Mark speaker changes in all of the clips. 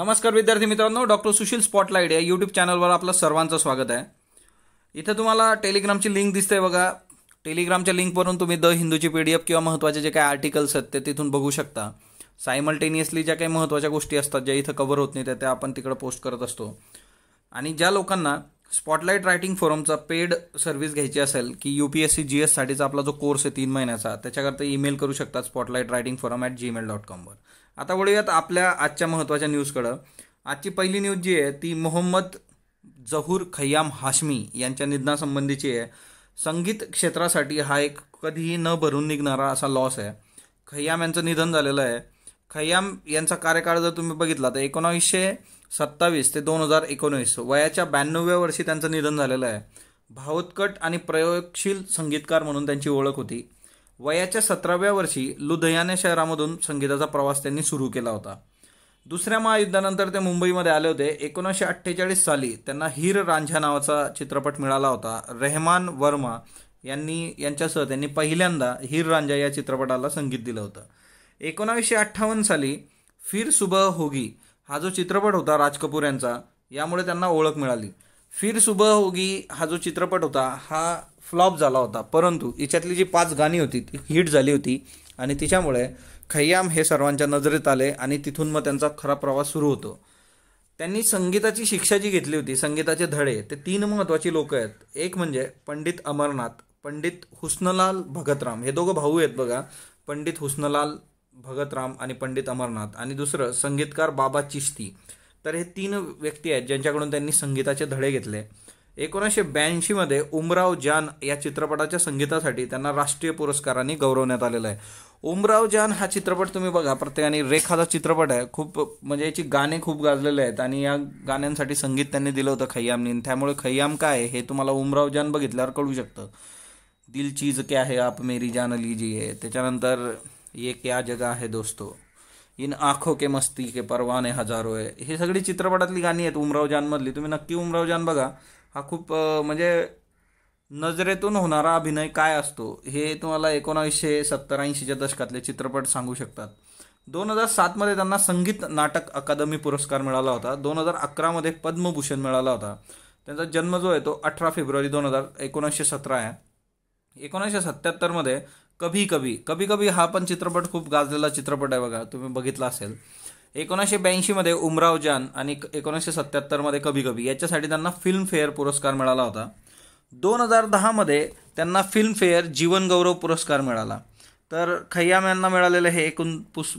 Speaker 1: नमस्कार विद्यार्थी मित्रांनो डॉक्टर सुशील स्पॉटलाईट या यूट्यूब चॅनलवर आपलं सर्वांचं स्वागत आहे इथं तुम्हाला टेलिग्रामची लिंक दिसते बघा टेलिग्रामच्या लिंकवरून तुम्ही द हिंदूची पी डी एफ किंवा महत्त्वाचे जे काही आर्टिकल्स आहेत ते तिथून बघू शकता सायमल्टेनियसली ज्या काही महत्त्वाच्या गोष्टी असतात ज्या इथं कव्हर होत नाही त्या त्या आपण तिकडं पोस्ट करत असतो आणि ज्या लोकांना स्पॉटलाईट रायटिंग फोरमचा पेड सर्व्हिस घ्यायची असेल की U P S C G एससाठीचा आपला जो कोर्स आहे तीन महिन्याचा त्याच्याकरता ईमेल करू शकता spotlight writing forum at Gmail dot कॉमवर आता वळूयात आपल्या आजच्या महत्त्वाच्या न्यूजकडं आजची पहिली न्यूज जी आहे ती मोहम्मद जहूर खय्याम हाशमी यांच्या निधनासंबंधीची आहे संगीत क्षेत्रासाठी हा एक कधीही न भरून निघणारा असा लॉस आहे खय्याम यांचं निधन झालेलं आहे खय्याम यांचा कार्यकाळ जर तुम्ही बघितला तर एकोणावीसशे सत्तावीस ते दोन हजार एकोणीस वयाच्या ब्याण्णव्या वर्षी त्यांचं निधन झालेलं आहे भावोत्कट आणि प्रयोगशील संगीतकार म्हणून त्यांची ओळख होती वयाच्या सतराव्या वर्षी लुधयाने शहरामधून संगीताचा प्रवास त्यांनी सुरू केला होता दुसऱ्या महायुद्धानंतर ते मुंबईमध्ये आले होते एकोणीसशे अठ्ठेचाळीस साली त्यांना हीर रांझा नावाचा चित्रपट मिळाला होता रेहमान वर्मा यांनी यांच्यासह त्यांनी पहिल्यांदा हीर रांझा या चित्रपटाला संगीत दिलं होतं एकोणावीसशे अठ्ठावन्न साली फिर सुबह होगी हा जो चित्रपट होता राज कपूर यांचा यामुळे त्यांना ओळख मिळाली फिर सुबह होगी हा जो चित्रपट होता हा फ्लॉप झाला होता परंतु याच्यातली जी पाच गाणी होती ती हिट झाली होती आणि तिच्यामुळे खय्याम हे सर्वांच्या नजरेत आले आणि तिथून मग त्यांचा खरा प्रवास सुरू होतो त्यांनी संगीताची शिक्षा जी घेतली होती संगीताचे धडे ते तीन महत्त्वाची लोक आहेत एक म्हणजे पंडित अमरनाथ पंडित हुस्नलाल भगतराम हे दोघं भाऊ आहेत बघा पंडित हुस्नलाल भगतराम आणि पंडित अमरनाथ आणि दुसरं संगीतकार बाबा चिश्ती तर हे तीन व्यक्ती आहेत ज्यांच्याकडून त्यांनी संगीताचे धडे घेतले एकोणीसशे ब्याऐंशीमध्ये उमराव जान या चित्रपटाच्या संगीतासाठी त्यांना राष्ट्रीय पुरस्काराने गौरवण्यात आलेलं आहे उमराव जान हा चित्रपट तुम्ही बघा प्रत्येकाने रेखाचा चित्रपट आहे खूप म्हणजे याची गाणे खूप गाजलेले आहेत आणि या गाण्यांसाठी संगीत त्यांनी दिलं होतं खय्यामने त्यामुळे खय्याम काय आहे हे तुम्हाला उमराव जान बघितल्यावर कळू शकतं दिल चीज क्या है आप मेरी जान लीजिए त्याच्यानंतर ये क्या जगा आहे दोस्तो इन आखो के मस्ती के परवाने हजारो आहे हे सगळी चित्रपटातली गाणी आहेत उमरावजानमधली तुम्ही नक्की उमरावजान बघा हा खूप म्हणजे नजरेतून होणारा अभिनय काय असतो हे तुम्हाला एकोणावीसशे सत्तर ऐंशीच्या दशकातले चित्रपट सांगू शकतात दोन हजार सातमध्ये त्यांना संगीत नाटक अकादमी पुरस्कार मिळाला होता दोन हजार अकरामध्ये पद्मभूषण मिळाला होता त्यांचा जन्म जो आहे तो अठरा फेब्रुवारी दोन हजार एकोणीसशे सतरा आहे एकोणीसशे सत्त्याहत्तरमध्ये कभी कभी कभी कभी हा पण चित्रपट खूप गाजलेला चित्रपट आहे बघा तुम्ही बघितला असेल एकोणीसशे ब्याऐंशीमध्ये उमराव जान आणि एकोणीसशे सत्त्याहत्तरमध्ये कभी कभी याच्यासाठी त्यांना फिल्मफेअर पुरस्कार मिळाला होता दोन हजार दहामध्ये त्यांना फिल्मफेअर जीवनगौरव पुरस्कार मिळाला तर खय्याम यांना मिळालेले हे एकूण पुस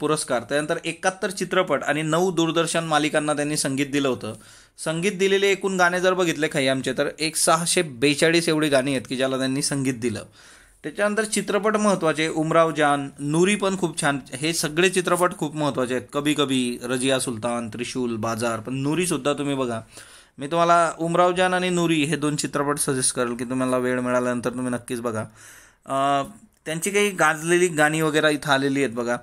Speaker 1: पुरस्कार त्यानंतर एकाहत्तर चित्रपट आणि नऊ दूरदर्शन मालिकांना त्यांनी संगीत दिलं होतं संगीत दिलेले एकूण गाणे जर बघितले खय्यामचे तर एक सहाशे बेचाळीस एवढी गाणी आहेत की ज्याला त्यांनी संगीत दिलं त्याच्यानंतर चित्रपट महत्त्वाचे उमराव जान नूरी पण खूप छान हे सगळे चित्रपट खूप महत्त्वाचे आहेत कभी कभी रजिया सुलतान त्रिशूल बाजार पण नुरीसुद्धा तुम्ही बघा मी तुम्हाला उमराव जान आणि नूरी हे दोन चित्रपट सजेस्ट करेल की तुम्हाला वेळ मिळाल्यानंतर तुम्ही नक्कीच बघा त्यांची काही गाजलेली गाणी वगैरे इथं आलेली आहेत बघा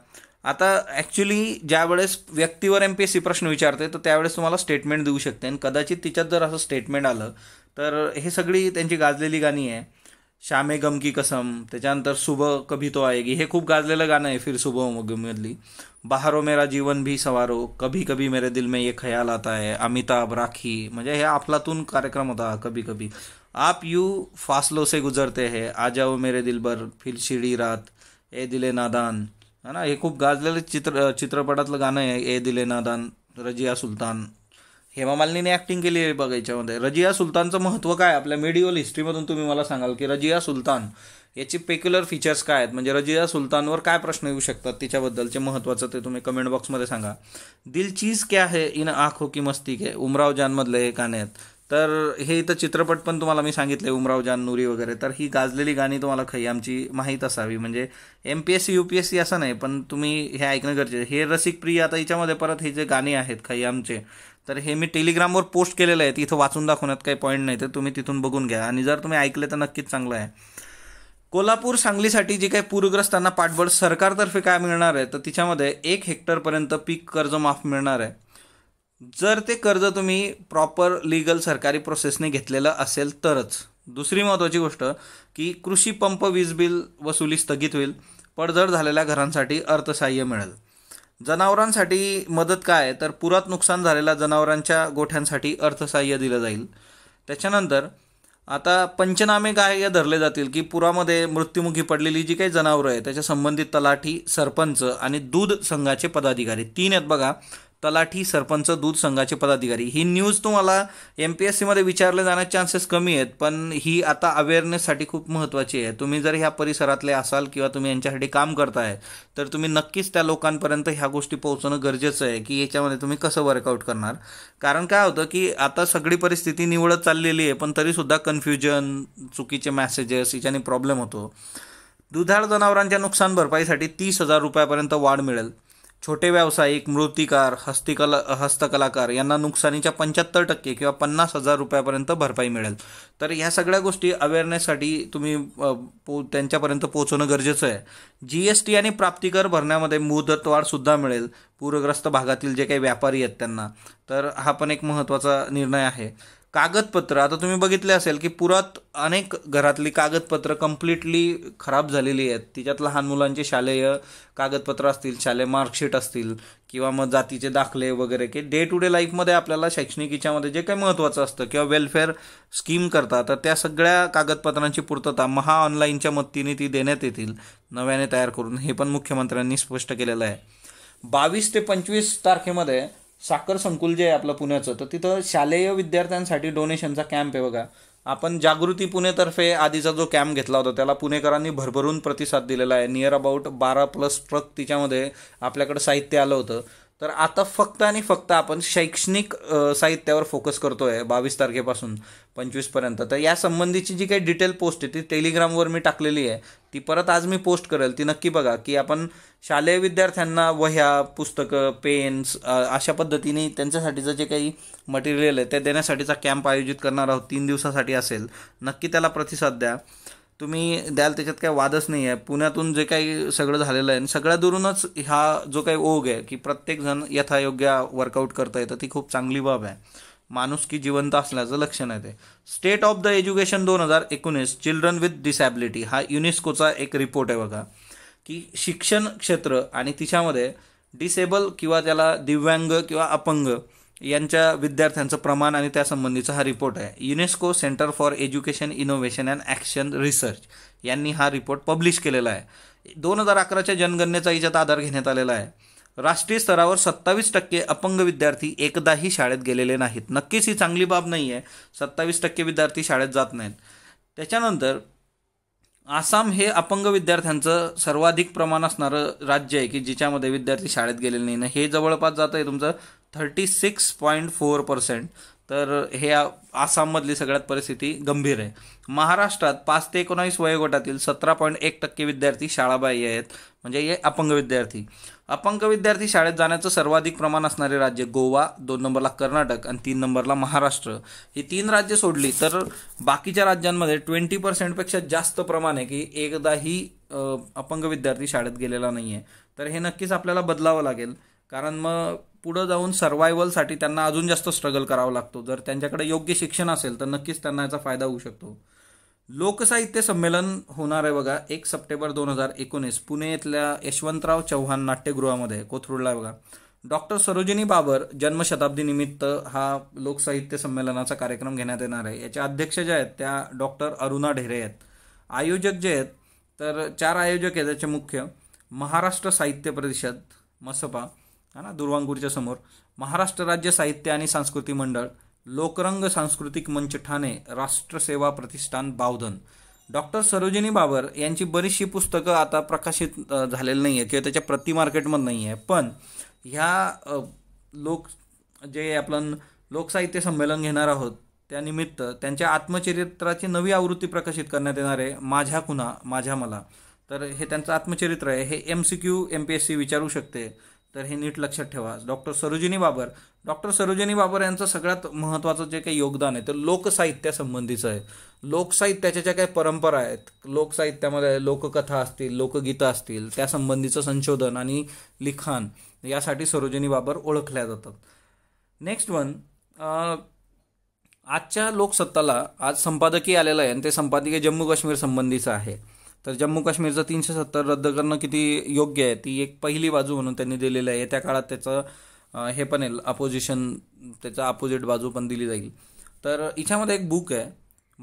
Speaker 1: आता ॲक्च्युली ज्यावेळेस व्यक्तीवर एम पी एस सी प्रश्न विचारते तर त्यावेळेस तुम्हाला स्टेटमेंट देऊ शकते आणि कदाचित तिच्यात जर असं स्टेटमेंट आलं तर हे सगळी त्यांची गाजलेली गाणी आहे श्यामे गम की कसम त्याच्यानंतर सुबह कभी तो आएगी हे खूप गाजलेलं गाणं आहे फिर सुबह गमधली बहारो मेरा जीवन भी सवारो कभी कभी मेरे दिल में ये ख्याल आता है अमिताभ राखी म्हणजे हे आपलातून कार्यक्रम होता कभी कभी आप यू फासलो से गुजरते है आ जाओ मेरे दिल भर फिर शिडी रात ए दिले नादान है ना हे खूप गाजलेलं चित्र चित्रपटातलं गाणं आहे ए दिले नादान रजिया सुलतान हेमामालिनीने ऍक्टिंग केली आहे बघा याच्यामध्ये रजिया सुलतानचं महत्त्व काय आपल्या मेडिओल हिस्ट्रीमधून तुम्ही मला सांगाल की रजिया सुलतान याची पेक्युलर फीचर्स काय आहेत म्हणजे रजिया सुलतानवर काय प्रश्न येऊ शकतात तिच्याबद्दलचे महत्त्वाचं ते तुम्ही कमेंट बॉक्समध्ये सांगा दिल चीज क्या है इन आखो की मस्ती के उमराव जानमधले हे गाणे आहेत तर हे इथं चित्रपट पण तुम्हाला मी सांगितले उमराव जान नुरी वगैरे तर ही गाजलेली गाणी तुम्हाला खाई आमची माहीत असावी म्हणजे M P S C U P S C असं नाही पण तुम्ही हे ऐकणं गरजेचं हे रसिक प्रिय आता याच्यामध्ये परत हे जे गाणी आहेत खाई आमचे तर हे मी टेलिग्रामवर पोस्ट केलेलं आहे तिथं वाचून दाखवण्यात काही पॉईंट नाही तर तुम्ही तिथून बघून घ्या आणि जर तुम्ही ऐकले तर नक्कीच चांगलं आहे कोल्हापूर सांगलीसाठी जी काही पूरग्रस्तांना पाठबळ सरकारतर्फे काय मिळणार आहे तर तिच्यामध्ये एक हेक्टरपर्यंत पीक कर्ज माफ मिळणार आहे जर ते कर्ज तुम्ही प्रॉपर लिगल सरकारी प्रोसेसने घेतलेलं असेल तरच दुसरी महत्त्वाची गोष्ट की कृषी पंप वीज बिल वसुली स्थगित होईल पडझड झालेल्या घरांसाठी अर्थसहाय्य मिळेल जनावरांसाठी मदत काय तर पुरात नुकसान झालेल्या जनावरांच्या गोठ्यांसाठी अर्थसहाय्य दिलं जाईल त्याच्यानंतर आता पंचनामे काय धरले जातील की पुरामध्ये मृत्युमुखी पडलेली जी काही जनावरं आहेत त्याच्या संबंधित तलाठी सरपंच आणि दूध संघाचे पदाधिकारी तीन आहेत बघा तलाठी सरपंच दूध संघाचे पदाधिकारी ही न्यूज तुम्हाला एम पी एस सीमध्ये विचारले जाण्याचे चान्सेस कमी आहेत पण ही आता अवेअरनेससाठी खूप महत्त्वाची आहे तुम्ही जर ह्या परिसरातले असाल किंवा तुम्ही यांच्यासाठी काम करताय तर तुम्ही नक्कीच त्या लोकांपर्यंत ह्या गोष्टी पोहोचणं गरजेचं आहे की याच्यामध्ये तुम्ही कसं वर्कआउट करणार कारण काय होतं की आता सगळी परिस्थिती निवडत चाललेली आहे पण तरीसुद्धा कन्फ्युजन चुकीचे मॅसेजेस याच्याने प्रॉब्लेम होतो दुधाळ जनावरांच्या नुकसान भरपाईसाठी तीस हजार रुपयापर्यंत वाढ मिळेल छोटे व्यावसायिक मूर्तिकार हस्तिकला हस्तकलाकार यांना नुकसानीच्या पंच्याहत्तर टक्के किंवा पन्नास हजार रुपयापर्यंत भरपाई मिळेल तर ह्या सगळ्या गोष्टी अवेअरनेससाठी तुम्ही पो त्यांच्यापर्यंत पोहोचवणं गरजेचं आहे जी एस टी आणि प्राप्तिकर भरण्यामध्ये सुद्धा मिळेल पूरग्रस्त भागातील जे काही व्यापारी आहेत त्यांना तर हा पण एक महत्त्वाचा निर्णय आहे कागदपत्र आता तुम्ही बघितले असेल की पुरात अनेक घरातली कागदपत्र कम्प्लिटली खराब झालेली आहेत तिच्यात लहान मुलांचे शालेय कागदपत्र असतील शालेय मार्कशीट असतील किंवा मग जातीचे दाखले वगैरे की डे टू डे लाईफमध्ये आपल्याला शैक्षणिक हिच्यामध्ये जे काही महत्त्वाचं असतं किंवा वेलफेअर स्कीम करता तर त्या सगळ्या कागदपत्रांची पूर्तता महा ऑनलाईनच्या मदतीने ती देण्यात येतील नव्याने तयार करून हे पण मुख्यमंत्र्यांनी स्पष्ट केलेलं आहे बावीस ते पंचवीस तारखेमध्ये साखर संकुल जे आहे आपलं पुण्याचं तर तिथं शालेय विद्यार्थ्यांसाठी डोनेशनचा कॅम्प आहे बघा आपण जागृती पुणेतर्फे आधीचा जो कॅम्प घेतला होता त्याला पुणेकरांनी भरभरून प्रतिसाद दिलेला आहे नियर अबाउट बारा प्लस ट्रक तिच्यामध्ये आपल्याकडं साहित्य आलं होतं तर आता फक्त आणि फक्त आपण शैक्षणिक साहित्यावर फोकस करतो आहे बावीस तारखेपासून पंचवीसपर्यंत तर या संबंधीची जी काही डिटेल पोस्ट आहे ती टेलिग्रामवर मी टाकलेली आहे ती परत आज मी पोस्ट करेल ती नक्की बघा की आपण शालेय विद्यार्थ्यांना वह्या पुस्तकं पेन्स अशा पद्धतीने त्यांच्यासाठीचं जे काही मटेरियल आहे ते देण्यासाठीचा कॅम्प आयोजित करणार आहोत तीन दिवसासाठी असेल नक्की त्याला प्रतिसाद द्या तुम्ही द्याल त्याच्यात काही वादच नाही आहे पुण्यातून जे काही सगळं झालेलं आहे सगळ्या दुरूनच हा जो काही ओघ आहे की प्रत्येकजण यथायोग्य वर्कआउट करता येतं ती खूप चांगली बाब आहे माणूस की जिवंत असल्याचं लक्षण आहे ते स्टेट ऑफ द एज्युकेशन दोन हजार एकोणीस चिल्ड्रन विथ डिसॅबिलिटी हा युनेस्कोचा एक रिपोर्ट आहे बघा की शिक्षण क्षेत्र आणि तिच्यामध्ये डिसेबल किंवा त्याला दिव्यांग किंवा अपंग यांच्या विद्यार्थ्यांचं प्रमाण आणि त्यासंबंधीचा हा रिपोर्ट आहे UNESCO centre for education innovation and action research यांनी हा रिपोर्ट पब्लिश केलेला आहे दोन हजार अकराच्या जनगणनेचा याच्यात आधार घेण्यात आलेला आहे राष्ट्रीय स्तरावर सत्तावीस टक्के अपंग विद्यार्थी एकदाही शाळेत गेलेले नाहीत नक्कीच ही चांगली बाब नाही आहे सत्तावीस टक्के विद्यार्थी शाळेत जात नाहीत त्याच्यानंतर आसाम हे अपंग विद्यार्थ्यांचं सर्वाधिक प्रमाण असणारं राज्य आहे की जिच्यामध्ये विद्यार्थी शाळेत गेलेले नाही हे जवळपास जातं आहे तुमचं thirty six point four percent तर हे आसाममधली सगळ्यात परिस्थिती गंभीर आहे महाराष्ट्रात पाच ते एकोणावीस वयोगटातील सतरा पॉईंट एक टक्के विद्यार्थी शाळाबाह्य आहेत म्हणजे हे अपंग विद्यार्थी अपंग विद्यार्थी शाळेत जाण्याचं सर्वाधिक प्रमाण असणारे राज्य गोवा दोन नंबरला कर्नाटक आणि तीन नंबरला महाराष्ट्र ही तीन राज्य सोडली तर बाकीच्या राज्यांमध्ये ट्वेंटी पर्सेंटपेक्षा जास्त प्रमाण आहे की एकदाही अपंग विद्यार्थी शाळेत गेलेला नाही आहे तर हे नक्कीच आपल्याला बदलावं लागेल कारण मग पुढं जाऊन सर्वायवलसाठी त्यांना अजून जास्त स्ट्रगल करावा लागतो जर त्यांच्याकडे योग्य शिक्षण असेल तर नक्कीच त्यांना याचा फायदा होऊ शकतो लोकसाहित्य संमेलन होणार आहे बघा एक सप्टेंबर दोन हजार एकोणीस पुणे इथल्या यशवंतराव चव्हाण नाट्यगृहामध्ये कोथरूडला बघा डॉक्टर सरोजिनी बाबर जन्मशताब्दी निमित्त हा लोकसाहित्य संमेलनाचा कार्यक्रम घेण्यात येणार आहे याच्या अध्यक्ष ज्या आहेत त्या डॉक्टर अरुणा ढेरे आहेत आयोजक जे आहेत तर चार आयोजक आहेत त्याचे मुख्य महाराष्ट्र साहित्य परिषद मसपा हा ना दुर्वांगूरच्या समोर महाराष्ट्र राज्य साहित्य आणि सांस्कृतिक मंडळ लोकरंग सांस्कृतिक मंच ठाणे राष्ट्रसेवा प्रतिष्ठान बावधन डॉक्टर सरोजिनी बाबर यांची बरीचशी पुस्तकं आता प्रकाशित झालेली नाही आहे किंवा त्याच्या प्रति मार्केटमध्ये नाही आहे पण ह्या लोक जे आपण लोकसाहित्य संमेलन घेणार आहोत त्यानिमित्त त्यांच्या आत्मचरित्राची नवी आवृत्ती प्रकाशित करण्यात येणार आहे माझ्या कुणा माझ्या मला तर हे त्यांचं आत्मचरित्र आहे हे M C Q M P S C विचारू शकते तर हे नीट लक्षात ठेवा डॉक्टर सरोजिनी बाबर डॉक्टर सरोजिनी बाबर यांचं सगळ्यात महत्त्वाचं जे काही योगदान आहे ते लोकसाहित्यासंबंधीचं आहे लोकसाहित्याच्या ज्या काही परंपरा आहेत लोकसाहित्यामध्ये लोककथा असतील लोकगीतं असतील त्यासंबंधीचं संशोधन आणि लिखाण यासाठी सरोजिनी बाबर ओळखल्या जातात नेक्स्ट वन आजच्या लोकसत्ताला आज संपादकीय आलेलं आहे आणि ते संपादकीय जम्मू काश्मीर संबंधीचं आहे तर जम्मू काश्मीरचं तीनशे सत्तर रद्द करणं किती योग्य आहे ती एक पहिली बाजू म्हणून त्यांनी दिलेली आहे येत्या काळात त्याचं हे पण येईल अपोजिशन त्याचा अपोजिट बाजू पण दिली जाईल तर हिच्यामध्ये एक बुक आहे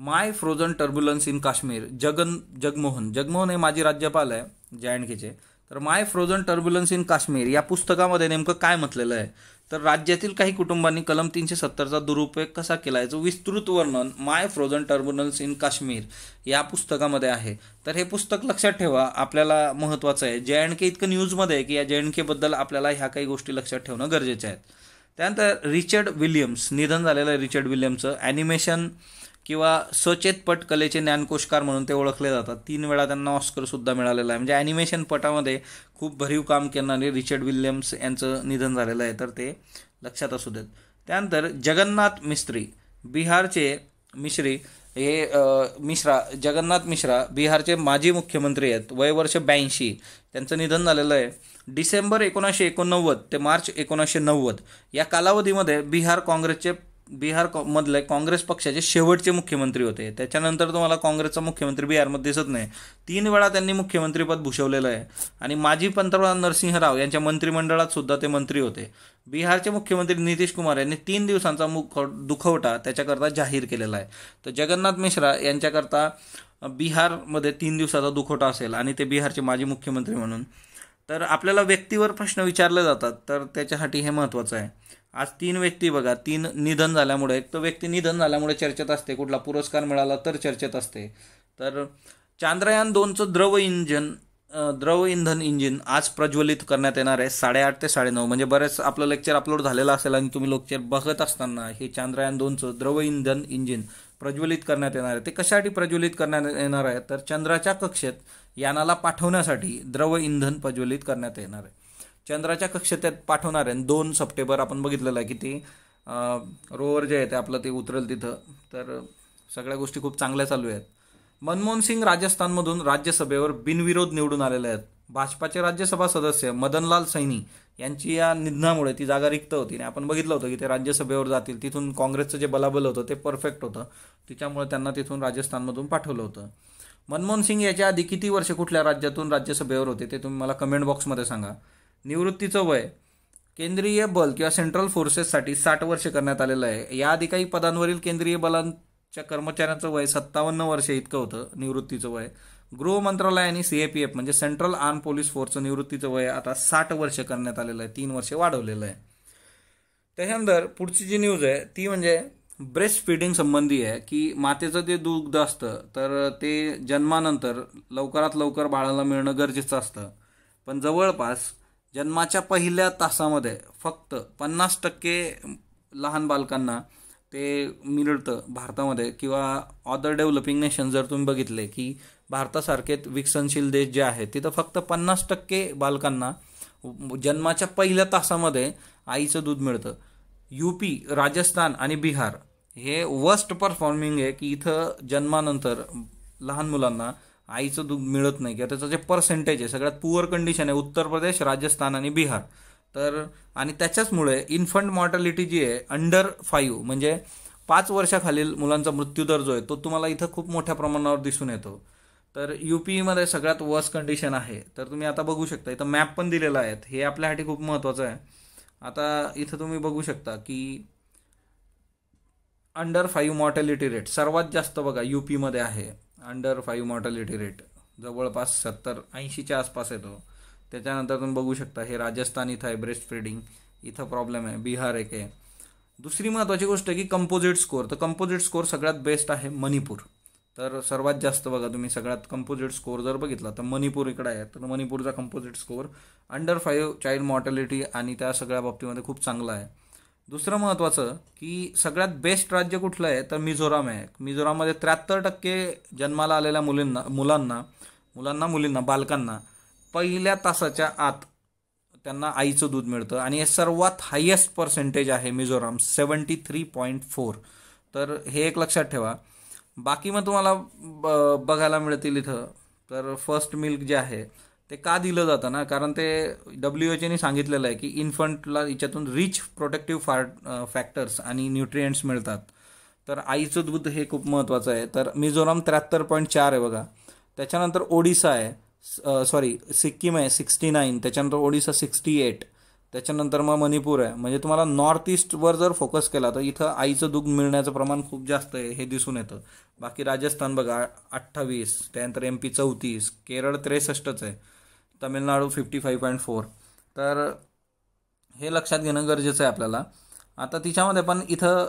Speaker 1: my frozen turbulence in Kashmir Jagan Jagmohan Jagmohan हे माजी राज्यपाल आहे जे अँड केचे तर my frozen turbulence in Kashmir या पुस्तकामध्ये नेमकं काय म्हटलेलं आहे तर राज्यातील काही कुटुंबांनी कलम तीनशे सत्तरचा दुरुपयोग कसा केला याचं विस्तृत वर्णन my frozen terminals in Kashmir या पुस्तकामध्ये आहे तर हे पुस्तक लक्षात ठेवा आपल्याला महत्त्वाचं आहे जे अँड के इतकं न्यूजमध्ये आहे की या जे अँड केबद्दल आपल्याला ह्या काही गोष्टी लक्षात ठेवणं गरजेचं आहे त्यानंतर रिचर्ड विलियम्स निधन झालेलं आहे रिचर्ड विलियमचं ॲनिमेशन किंवा सचेतपट कलेचे ज्ञानकोशकार म्हणून ते ओळखले जातात तीन वेळा त्यांना ऑस्करसुद्धा मिळालेला आहे म्हणजे ॲनिमेशन पटामध्ये खूप भरीव काम करणारे रिचर्ड विल्यम्स यांचं निधन झालेलं आहे तर ते लक्षात असू देत त्यानंतर जगन्नाथ मिस्त्री बिहारचे मिश्री हे मिश्रा जगन्नाथ मिश्रा बिहारचे माजी मुख्यमंत्री आहेत वयवर्ष ब्याऐंशी त्यांचं निधन झालेलं आहे डिसेंबर एकोणीसशे एकोणनव्वद ते मार्च एकोणीसशे नव्वद या कालावधीमध्ये बिहार काँग्रेसचे बिहार मधले काँग्रेस पक्षाचे शेवटचे मुख्यमंत्री होते त्याच्यानंतर तुम्हाला काँग्रेसचा मुख्यमंत्री बिहारमध्ये दिसत नाही तीन वेळा त्यांनी मुख्यमंत्रीपद भूषवलेलं आहे आणि माजी पंतप्रधान नरसिंह राव यांच्या मंत्रिमंडळात सुद्धा ते मंत्री होते बिहारचे मुख्यमंत्री नितीश कुमार यांनी तीन दिवसांचा मुख दुखवटा त्याच्याकरता जाहीर केलेला आहे तर जगन्नाथ मिश्रा यांच्याकरता बिहारमध्ये तीन दिवसाचा दुखवटा असेल आणि ते बिहारचे माजी मुख्यमंत्री म्हणून तर आपल्याला व्यक्तीवर प्रश्न विचारले जातात तर त्याच्यासाठी हे महत्त्वाचं आहे आज तीन व्यक्ती बघा तीन निधन झाल्यामुळे एक तर व्यक्ती निधन झाल्यामुळे चर्चेत असते कुठला पुरस्कार मिळाला तर चर्चेत असते तर चांद्रयान दोनचं द्रव इंजन द्रव इंधन इंजिन आज प्रज्वलित करण्यात येणार आहे साडेआठ ते साडेनऊ म्हणजे बरेच आपलं लेक्चर अपलोड झालेलं असेल आणि तुम्ही लेक्चर बघत असताना हे चांद्रयान दोनचं द्रव इंधन इंजिन प्रज्वलित करण्यात येणार आहे ते कशासाठी प्रज्वलित करण्यात येणार आहे तर चंद्राच्या कक्षेत यानाला पाठवण्यासाठी द्रव इंधन प्रज्वलित करण्यात येणार आहे चंद्राच्या कक्षेत पाठवणार आहे दोन सप्टेंबर आपण बघितलेलं आहे की ते रोवर जे आहे ते आपलं ते उतरेल तिथं तर सगळ्या गोष्टी खूप चांगल्या चालू आहेत मनमोहन सिंग राजस्थानमधून राज्यसभेवर बिनविरोध निवडून आलेले आहेत भाजपाचे राज्यसभा सदस्य मदनलाल सैनी यांची या निधनामुळे ती जागा रिक्त होती आणि आपण बघितलं होतं की ते राज्यसभेवर जातील तिथून काँग्रेसचं जे बलाबल होतं ते परफेक्ट होतं तिच्यामुळे त्यांना तिथून राजस्थानमधून पाठवलं होतं मनमोहन सिंग याच्या आधी किती वर्षे कुठल्या राज्यातून राज्यसभेवर होते ते तुम्ही मला कमेंट बॉक्समध्ये सांगा निवृत्तीचं वय केंद्रीय बल किंवा सेंट्रल फोर्सेससाठी साठ वर्षे करण्यात आलेलं आहे याआधी काही पदांवरील केंद्रीय बलांच्या कर्मचाऱ्यांचं वय सत्तावन्न वर्ष इतकं होतं निवृत्तीचं वय गृह मंत्रालय आणि सीएपीएफ म्हणजे सेंट्रल आर्म पोलीस फोर्सचं निवृत्तीचं वय आता साठ वर्ष करण्यात आलेलं आहे तीन वर्षे वाढवलेलं आहे त्याच्यानंतर पुढची जी न्यूज आहे ती म्हणजे ब्रेस्ट फिडिंग संबंधी आहे की मातेचं जे दुग्ध असतं तर ते जन्मानंतर लवकरात लवकर बाळाला मिळणं गरजेचं असतं पण जवळपास जन्माच्या पहिल्या तासामध्ये फक्त पन्नास टक्के लहान बालकांना ते मिळतं भारतामध्ये किंवा अदर डेव्हलपिंग नेशन जर तुम्ही बघितले की भारतासारखे विकसनशील देश जे आहेत तिथं फक्त पन्नास टक्के बालकांना जन्माच्या पहिल्या तासामध्ये आईचं दूध मिळतं पी राजस्थान आणि बिहार हे वर्स्ट परफॉर्मिंग आहे की इथं जन्मानंतर लहान मुलांना आईचं दूध मिळत नाही किंवा त्याचं जे पर्सेंटेज आहे सगळ्यात पुअर कंडिशन आहे उत्तर प्रदेश राजस्थान आणि बिहार तर आणि त्याच्याचमुळे इन्फंट मॉर्टॅलिटी जी आहे अंडर फाईव्ह म्हणजे पाच वर्षाखालील मुलांचा मृत्यूदर जो आहे तो तुम्हाला इथं खूप मोठ्या प्रमाणावर दिसून येतो तर e यू सगळ्यात वर्स कंडिशन आहे तर तुम्ही आता बघू शकता इथं मॅप पण दिलेला आहे हे आपल्यासाठी खूप महत्त्वाचं आहे आता इथं तुम्ही बघू शकता की अंडर फाईव्ह मॉर्टॅलिटी रेट सर्वात जास्त बघा युपीमध्ये e आहे अंडर फाईव्ह मॉर्टॅलिटी रेट जवळपास सत्तर ऐंशीच्या आसपास येतो त्याच्यानंतर तुम्ही बघू शकता हे राजस्थान इथं आहे ब्रेस्ट फ्रीडिंग इथं प्रॉब्लेम आहे बिहार एक आहे दुसरी महत्त्वाची गोष्ट की कंपोजिट स्कोअर तर कंपोजिट स्कोअर सगळ्यात बेस्ट आहे मणिपूर तर सर्वात जास्त बघा तुम्ही सगळ्यात कंपोजिट स्कोअर जर बघितला तर मणिपूर इकडे आहे तर मणिपूरचा composite score under five child mortality आणि त्या सगळ्या बाबतीमध्ये खूप चांगला आहे दुसरं महत्त्वाचं की सगळ्यात बेस्ट राज्य कुठलं आहे तर मिझोराम आहे मिझोराममध्ये त्र्याहत्तर टक्के जन्माला आलेल्या मुलींना मुलांना मुलांना मुलींना बालकांना पहिल्या तासाच्या आत त्यांना आईचं दूध मिळतं आणि हे सर्वात हायेस्ट पर्सेंटेज आहे Mizoram seventy three point four तर हे एक लक्षात ठेवा बाकी मग तुम्हाला बघायला मिळतील इथं तर फर्स्ट मिल्क जे आहे ते का दिलं जातं ना कारण ते डब्ल्यू एच सांगितलेलं आहे की इन्फंटला याच्यातून रिच प्रोटेक्टिव्ह फार फॅक्टर्स आणि न्यूट्रिएंट्स मिळतात तर आईचं दूध हे खूप महत्त्वाचं आहे तर मिझोराम त्र्याहत्तर पॉईंट चार आहे बघा त्याच्यानंतर ओडिसा आहे सॉरी सिक्कीम आहे सिक्स्टी नाईन त्याच्यानंतर ओडिसा सिक्स्टी एट त्याच्यानंतर मग मणिपूर आहे म्हणजे तुम्हाला नॉर्थ ईस्टवर जर फोकस केला तर इथं आईचं दूध मिळण्याचं प्रमाण खूप जास्त आहे हे दिसून येतं बाकी राजस्थान बघा अठ्ठावीस त्यानंतर एम पी चौतीस केरळ त्रेसष्टच आहे Tamil Nadu fifty five point four तर हे लक्षात घेणं गरजेचं आहे आपल्याला आता तिच्यामध्ये पण इथं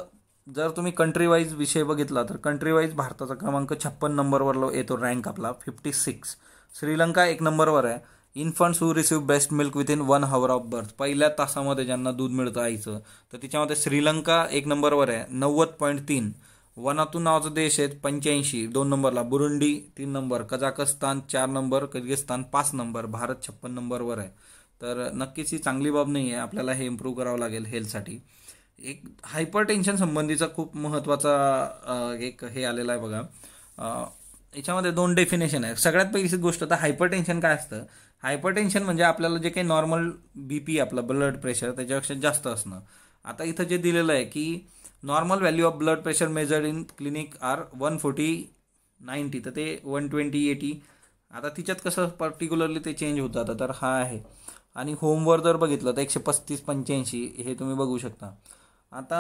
Speaker 1: जर तुम्ही कंट्रीवाईज विषय बघितला तर कंट्रीवाईज भारताचा क्रमांक छप्पन नंबरवर येतो रँक आपला फिफ्टी सिक्स श्रीलंका एक नंबरवर आहे infants who receive best milk in one hour of birth पहिल्या तासामध्ये ज्यांना दूध मिळतं आईचं तर तिच्यामध्ये श्रीलंका एक नंबरवर आहे नव्वद पॉईंट तीन वनातून नावाचा देश आहेत पंच्याऐंशी दोन नंबरला बुरुंडी तीन नंबर कझाकस्तान चार नंबर कझगिस्तान पाच नंबर भारत छप्पन नंबरवर आहे तर नक्कीच ही चांगली बाब नाही आहे आपल्याला हे इम्प्रूव्ह करावं लागेल हेल्थसाठी एक हायपर टेन्शन संबंधीचा खूप महत्त्वाचा एक हे आलेला आहे बघा याच्यामध्ये दोन डेफिनेशन आहे सगळ्यात पहिली गोष्ट तर हायपर टेन्शन काय असतं हायपर टेन्शन म्हणजे आपल्याला जे काही नॉर्मल बी पी आपलं ब्लड प्रेशर त्याच्यापेक्षा जास्त असणं आता इथं जे दिलेलं आहे की normal value of blood pressure measured in clinic are one forty ninety तर ते वन ट्वेंटी एटी आता तिच्यात कसं पर्टिक्युलरली ते चेंज होतं तर हा आहे आणि होमवर जर बघितलं तर एकशे पस्तीस पंच्याऐंशी हे तुम्ही बघू शकता आता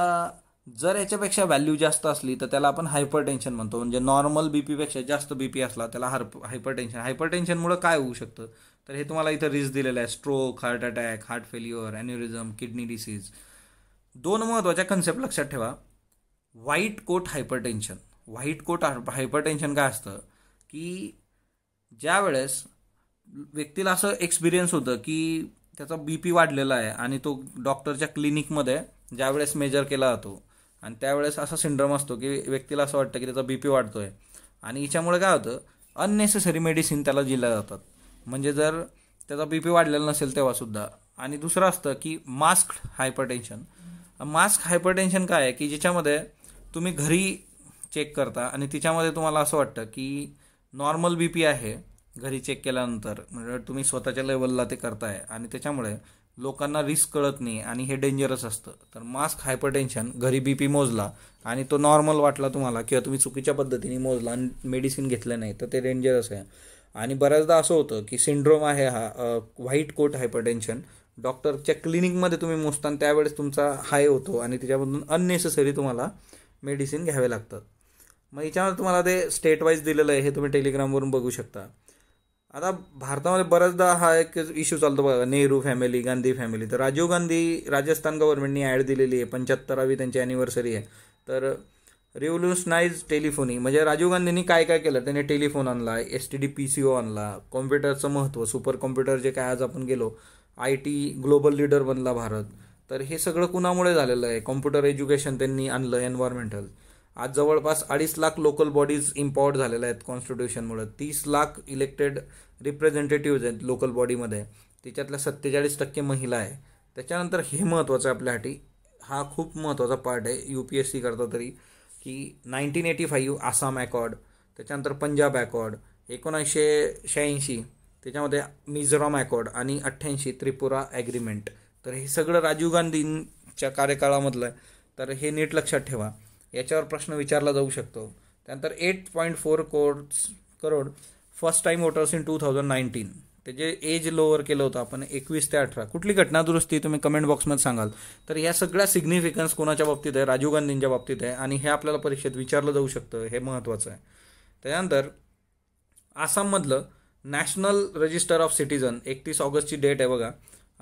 Speaker 1: जर याच्यापेक्षा व्हॅल्यू जास्त असली तर त्याला आपण हायपर टेन्शन म्हणतो म्हणजे नॉर्मल बी पीपेक्षा जास्त बी पी असला त्याला हार्प हायपर टेन्शन हायपर टेन्शनमुळे काय होऊ शकतं तर हे तुम्हाला इथं रिस्क दिलेलं आहे stroke heart attack heart failure aneurysm kidney disease दोन महत्त्वाच्या कन्सेप्ट लक्षात ठेवा white coat hypertension white coat hypertension काय असतं की ज्या वेळेस व्यक्तीला असं एक्सपिरियन्स होतं की त्याचा बी पी वाढलेला आहे आणि तो डॉक्टरच्या क्लिनिकमध्ये ज्यावेळेस मेजर केला जातो आणि त्यावेळेस असा सिंड्रम असतो की व्यक्तीला असं वाटतं की त्याचा बी पी वाढतो आहे आणि याच्यामुळे काय होतं अननेसेसरी मेडिसिन त्याला दिल्या जातात म्हणजे जर त्याचा बी पी वाढलेला नसेल तेव्हासुद्धा आणि दुसरं असतं की मास्कड हायपरटेन्शन मास्क हायपरटेन्शन काय आहे की ज्याच्यामध्ये तुम्ही घरी चेक करता आणि तिच्यामध्ये तुम्हाला असं वाटतं की नॉर्मल बी पी आहे घरी चेक केल्यानंतर म्हणजे तुम्ही स्वतःच्या लेवलला ते करताय आणि त्याच्यामुळे लोकांना रिस्क कळत नाही आणि हे डेंजरस असतं तर मास्क हायपरटेन्शन घरी बी पी मोजला आणि तो नॉर्मल वाटला तुम्हाला किंवा तुम्ही चुकीच्या पद्धतीने मोजला आणि मेडिसिन घेतलं नाही तर ते डेंजरस आहे आणि बऱ्याचदा असं होतं की सिंड्रोम आहे हा व्हाईट कोट हायपरटेन्शन डॉक्टरच्या क्लिनिकमध्ये तुम्ही मोजताना त्यावेळेस तुमचा हाय होतो आणि त्याच्यामधून अननेसेसरी तुम्हाला मेडिसिन घ्यावे लागतात मग याच्यामध्ये तुम्हाला ते स्टेट वाईज दिलेलं आहे हे तुम्ही टेलिग्रामवरून बघू शकता आता भारतामध्ये बऱ्याचदा हा एक इश्यू चालतो बघा नेहरू फॅमिली गांधी फॅमिली तर राजीव गांधी राजस्थान गव्हर्नमेंटनी ॲड दिलेली आहे पंच्याहत्तरावी त्यांची ॲनिव्हर्सरी आहे तर रेव्होल्युशनाइज टेलिफोनी म्हणजे राजीव गांधींनी काय काय केलं त्यांनी टेलिफोन आणला S T D P C O आणला कॉम्प्युटरचं महत्त्व सुपर कॉम्प्युटर जे काय आज आपण गेलो आय टी ग्लोबल लीडर बनला भारत तर हे सगळं कुणामुळे झालेलं आहे कॉम्प्युटर एज्युकेशन त्यांनी आणलं एन्व्हायरमेंटल आज जवळपास अडीच लाख लोकल बॉडीज इम्पॉर्ट झालेल्या आहेत कॉन्स्टिट्युशनमुळे तीस लाख इलेक्टेड रिप्रेझेंटेटिव्ज आहेत लोकल बॉडीमध्ये त्याच्यातल्या सत्तेचाळीस टक्के महिला आहे त्याच्यानंतर हे महत्त्वाचं आहे आपल्यासाठी हा खूप महत्त्वाचा पार्ट आहे यू पी एस सी करता तरी की nineteen eighty five Assam accord त्याच्यानंतर पंजाब ॲकॉर्ड एकोणीसशे शहाऐंशी त्याच्यामध्ये मिझोराम ॲकॉर्ड आणि अठ्ठ्याऐंशी त्रिपुरा ॲग्रीमेंट तर हे सगळं राजीव गांधींच्या कार्यकाळामधलं आहे तर हे नीट लक्षात ठेवा याच्यावर प्रश्न विचारला जाऊ शकतो त्यानंतर एट पॉईंट फोर कोड्स crore first time voters in two thousand nineteen त्याचे एज लोअर केलं होतं आपण एकवीस ते अठरा कुठली घटना दुरुस्ती तुम्ही कमेंट बॉक्समध्ये सांगाल तर या सगळ्या सिग्निफिकन्स कोणाच्या बाबतीत आहे राजीव गांधींच्या बाबतीत आहे आणि हे आपल्याला परीक्षेत विचारलं जाऊ शकतं हे महत्त्वाचं आहे त्यानंतर आसाममधलं नॅशनल रजिस्टर ऑफ सिटीजन एकतीस ऑगस्टची डेट आहे बघा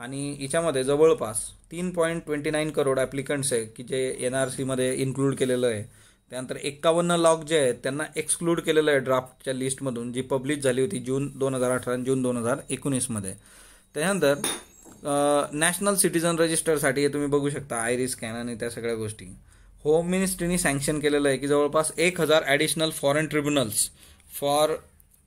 Speaker 1: आणि हिच्यामध्ये जवळपास तीन point twenty nine crore applicants आहे की जे एन आर सीमध्ये इन्क्लूड केलेलं आहे त्यानंतर एक्कावन्न लॉक जे आहेत त्यांना एक्सक्लूड केलेलं आहे ड्राफ्टच्या लिस्टमधून जी पब्लिश झाली होती जून दोन हजार अठरा जून दोन हजार एकोणीसमध्ये त्यानंतर नॅशनल सिटीजन रजिस्टरसाठी तुम्ही बघू शकता आयरी स्कॅन आणि त्या सगळ्या गोष्टी होम मिनिस्ट्रीनी सँक्शन केलेलं आहे की जवळपास एक हजार additional foreign tribunals for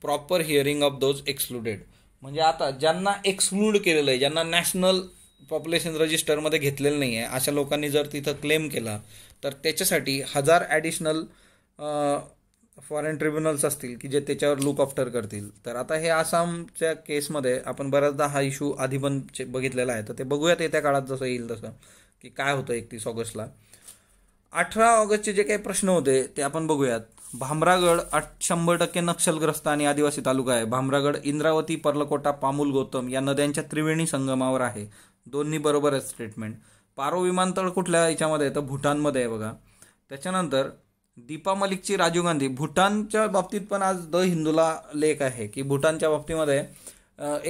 Speaker 1: proper hearing of those excluded म्हणजे आता ज्यांना एक्सक्लूड केलेलं आहे ज्यांना नॅशनल पॉप्युलेशन रजिस्टरमध्ये घेतलेलं नाही आहे अशा लोकांनी जर तिथं क्लेम केला तर त्याच्यासाठी हजार ॲडिशनल फॉरेन ट्रिब्युनल्स असतील की जे त्याच्यावर लुक आफ्टर करतील तर आता हे आसामच्या केसमध्ये आपण बऱ्याचदा हा इशू आधी पण बघितलेला आहे तर ते बघूयात येत्या काळात जसं येईल तसं की काय होतं एकतीस ऑगस्टला अठरा ऑगस्टचे जे काही प्रश्न होते ते आपण बघूयात भामरागड आठ शंभर टक्के नक्षलग्रस्त आणि आदिवासी तालुका आहे भामरागड इंद्रावती पर्लकोटा पामुल गौतम या नद्यांच्या त्रिवेणी संगमावर आहे दोन्ही आहे स्टेटमेंट पारो विमानतळ कुठल्या याच्यामध्ये आहे तर भूटानमध्ये आहे बघा त्याच्यानंतर दीपा मलिकची राजीव गांधी भूटानच्या बाबतीत पण आज द हिंदूला लेख आहे की भूटानच्या बाबतीमध्ये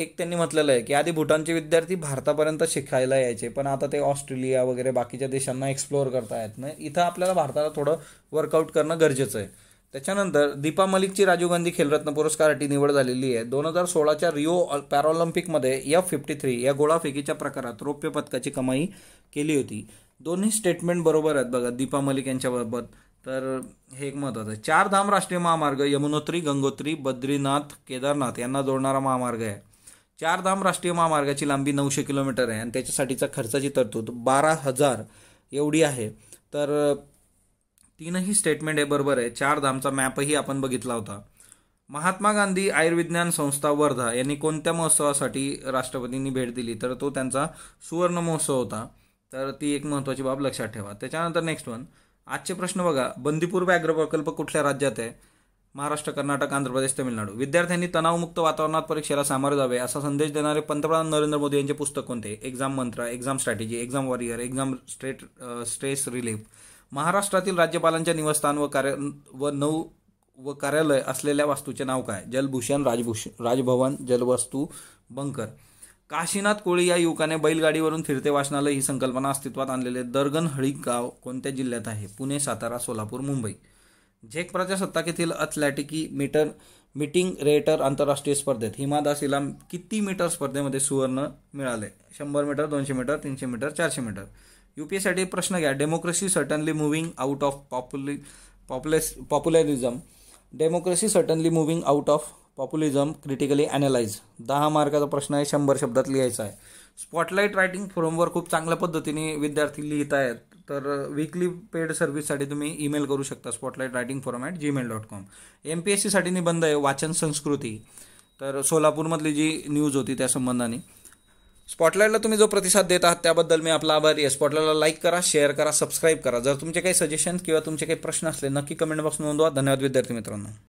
Speaker 1: एक त्यांनी म्हटलेलं आहे की आधी भूटानचे विद्यार्थी भारतापर्यंत शिकायला यायचे पण आता ते ऑस्ट्रेलिया वगैरे बाकीच्या देशांना एक्सप्लोअर करता येत नाही इथं आपल्याला भारताला थोडं वर्कआउट करणं गरजेचं आहे त्याच्यानंतर दीपा मलिकची राजीव गांधी खेलरत्न पुरस्कारासाठी निवड झालेली आहे दोन हजार सोळाच्या रिओ पॅराऑलिम्पिकमध्ये एफ फिफ्टी थ्री या गोळाफेकीच्या प्रकारात रौप्य पदकाची कमाई केली होती दोन्ही स्टेटमेंट बरोबर आहेत बघा दीपा मलिक यांच्याबाबत तर हे एक महत्त्वाचं आहे चार धाम राष्ट्रीय महामार्ग यमुनोत्री गंगोत्री बद्रीनाथ केदारनाथ यांना जोडणारा महामार्ग आहे चार धाम राष्ट्रीय महामार्गाची लांबी नऊशे किलोमीटर आहे आणि त्याच्यासाठीचा खर्चाची तरतूद बारा हजार एवढी आहे तर तीनही स्टेटमेंट हे बरोबर आहे चार धामचा मॅपही आपण बघितला होता महात्मा गांधी आयुर्विज्ञान संस्था वर्धा यांनी कोणत्या महोत्सवासाठी राष्ट्रपतींनी भेट दिली तर तो त्यांचा सुवर्ण महोत्सव होता तर ती एक महत्त्वाची बाब लक्षात ठेवा त्याच्यानंतर नेक्स्ट वन आजचे प्रश्न बघा बंदीपूर व्याघ्र प्रकल्प कुठल्या राज्यात आहे महाराष्ट्र कर्नाटक आंध्र प्रदेश तमिळनाडू विद्यार्थ्यांनी तणावमुक्त वातावरणात परीक्षेला सामोरे जावे असा संदेश देणारे पंतप्रधान नरेंद्र मोदी यांचे पुस्तक कोणते एक्झाम मंत्र exam strategy exam warrior exam straight stress relief महाराष्ट्रातील राज्यपालांच्या निवासस्थान व कार्य व नऊ व कार्यालय असलेल्या वास्तूचे नाव काय जलभूषण राजभूषण राजभवन जलवस्तू बंकर काशीनाथ कोळी या युवकाने बैलगाडीवरून फिरते वाचनालय ही संकल्पना अस्तित्वात आणलेले हळी गाव कोणत्या जिल्ह्यात आहे पुणे सातारा सोलापूर मुंबई झेक प्रजासत्ताक येथील अथलॅटिकी मीटर मिटिंग रेटर आंतरराष्ट्रीय स्पर्धेत हिमादास हिला किती मीटर स्पर्धेमध्ये सुवर्ण मिळाले शंभर मीटर दोनशे मीटर तीनशे मीटर चारशे मीटर यू पी प्रश्न घ्या democracy certainly moving out of populi populace popularism democracy certainly moving out of populism critically analyse दहा मार्काचा प्रश्न आहे शंभर शब्दात लिहायचा आहे स्पॉटलाईट रायटिंग फोरमवर खूप चांगल्या पद्धतीने विद्यार्थी लिहित आहेत तर वीकली पेड सर्व्हिससाठी तुम्ही ईमेल करू शकता spotlight writing form at Gmail dot com M P S सीसाठी निबंध आहे वाचन संस्कृती तर सोलापूरमधली जी न्यूज होती त्या संबंधाने स्पॉटलाईटला तुम्ही जो प्रतिसाद देत आहात त्याबद्दल मी आपला आभारी आहे स्पॉटलाईटला लाईक करा शेअर करा सबस्क्राईब करा जर तुमचे काही सजेशन किंवा तुमचे काही प्रश्न असले नक्की कमेंट बॉक्स नोंदवा धन्यवाद विद्यार्थी मित्रांनो